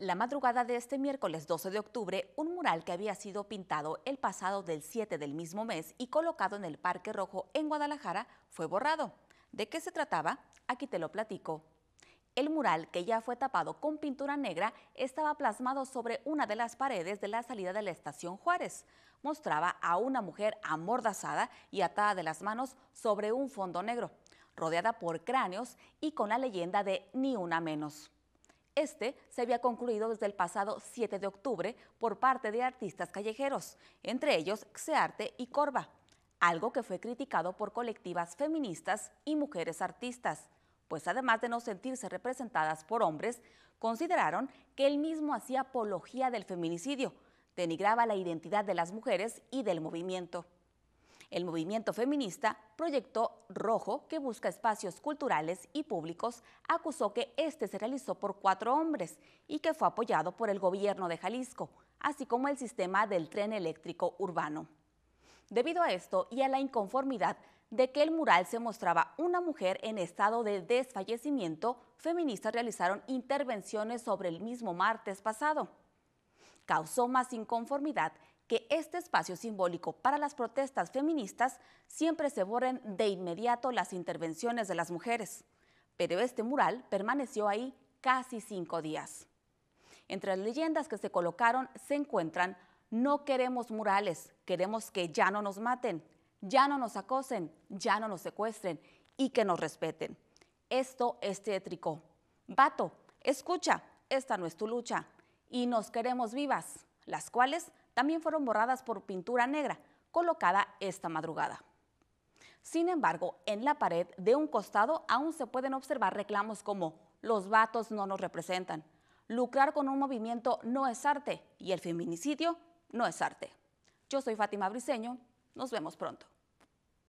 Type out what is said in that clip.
la madrugada de este miércoles 12 de octubre, un mural que había sido pintado el pasado del 7 del mismo mes y colocado en el Parque Rojo en Guadalajara fue borrado. ¿De qué se trataba? Aquí te lo platico. El mural, que ya fue tapado con pintura negra, estaba plasmado sobre una de las paredes de la salida de la estación Juárez. Mostraba a una mujer amordazada y atada de las manos sobre un fondo negro, rodeada por cráneos y con la leyenda de Ni una menos. Este se había concluido desde el pasado 7 de octubre por parte de artistas callejeros, entre ellos Xearte y Corva, algo que fue criticado por colectivas feministas y mujeres artistas, pues además de no sentirse representadas por hombres, consideraron que él mismo hacía apología del feminicidio, denigraba la identidad de las mujeres y del movimiento. El movimiento feminista Proyecto Rojo, que busca espacios culturales y públicos, acusó que este se realizó por cuatro hombres y que fue apoyado por el gobierno de Jalisco, así como el sistema del tren eléctrico urbano. Debido a esto y a la inconformidad de que el mural se mostraba una mujer en estado de desfallecimiento, feministas realizaron intervenciones sobre el mismo martes pasado. Causó más inconformidad que este espacio simbólico para las protestas feministas siempre se borren de inmediato las intervenciones de las mujeres. Pero este mural permaneció ahí casi cinco días. Entre las leyendas que se colocaron se encuentran no queremos murales, queremos que ya no nos maten, ya no nos acosen, ya no nos secuestren y que nos respeten. Esto es tétrico. Vato, escucha, esta no es tu lucha y nos queremos vivas las cuales también fueron borradas por pintura negra colocada esta madrugada. Sin embargo, en la pared de un costado aún se pueden observar reclamos como los vatos no nos representan, lucrar con un movimiento no es arte y el feminicidio no es arte. Yo soy Fátima Briseño, nos vemos pronto.